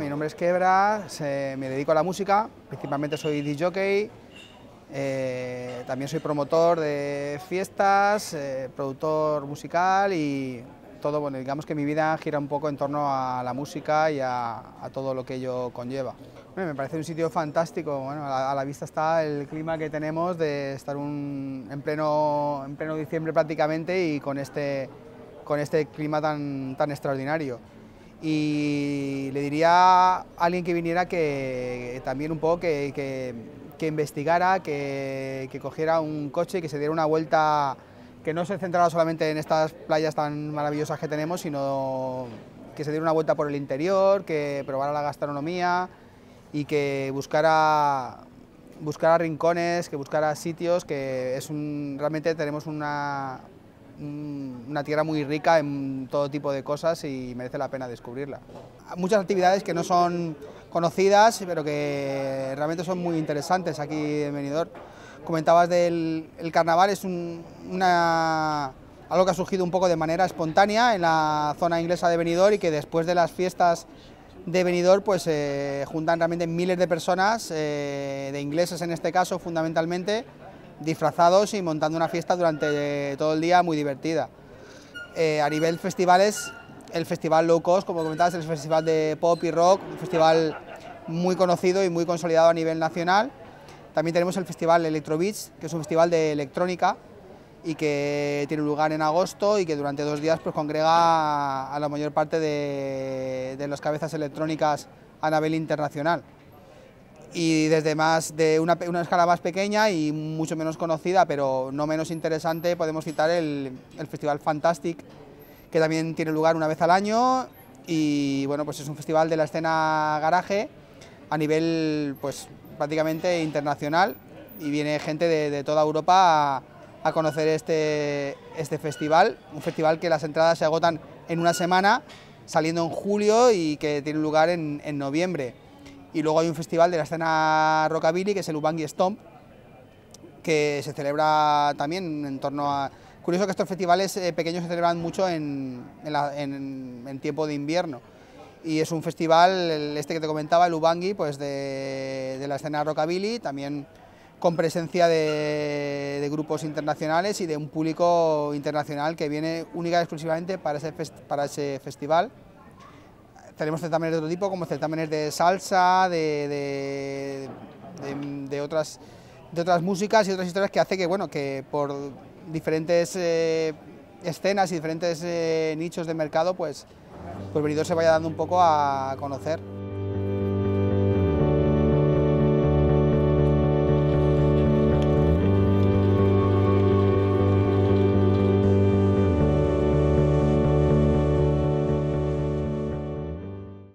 mi nombre es Quebra, me dedico a la música, principalmente soy DJ, jockey, eh, también soy promotor de fiestas, eh, productor musical y todo, digamos que mi vida gira un poco en torno a la música y a, todo lo que ello conlleva. me parece un sitio fantástico, a, la, vista está el clima que tenemos de estar en, pleno, diciembre prácticamente y con este, este clima tan extraordinario y le diría a alguien que viniera que también un poco que, investigara, que, cogiera un coche y que se diera una vuelta, que no se centrara solamente en estas playas tan maravillosas que tenemos, sino que se diera una vuelta por el interior, que probara la gastronomía y que buscara, buscara rincones, que buscara sitios, que es un, realmente tenemos una, una tierra muy rica en todo tipo de cosas y merece la pena descubrirla. Muchas actividades que no son conocidas, pero que realmente son muy interesantes aquí en Benidorm. Comentabas del carnaval, es algo que ha surgido un poco de manera espontánea en la zona inglesa de Benidorm y que después de las fiestas de Benidorm pues eh, juntan realmente miles de personas, eh, de ingleses en este caso fundamentalmente, disfrazados y montando una fiesta durante todo el día muy divertida. Eh, a nivel festivales, el festival low cost, como comentabas, es el festival de pop y rock, un festival muy conocido y muy consolidado a nivel nacional. También tenemos el festival Beats, que es un festival de electrónica y que tiene lugar en agosto y que durante dos días pues, congrega a la mayor parte de, de las cabezas electrónicas a nivel internacional y desde más de una, escala más pequeña y mucho menos conocida, pero no menos interesante, podemos citar el, el, Festival Fantastic, que también tiene lugar una vez al año y bueno, pues es un festival de la escena garaje a nivel pues prácticamente internacional y viene gente de, toda Europa a, conocer este, este festival, un festival que las entradas se agotan en una semana, saliendo en julio y que tiene lugar en noviembre. Y luego hay un festival de la escena rockabilly, que es el Ubangi Stomp, que se celebra también en torno a... Curioso que estos festivales eh, pequeños se celebran mucho en, tiempo de invierno. Y es un festival, este que te comentaba, el Ubangi, pues de, la escena rockabilly, también con presencia de, grupos internacionales y de un público internacional que viene única y exclusivamente para para ese festival tenemos certámenes de otro tipo, como certámenes de salsa, de, de, otras, músicas y otras historias que hace que, bueno, que por diferentes eh, escenas y diferentes eh, nichos de mercado, pues, pues Benidorm se vaya dando un poco a conocer.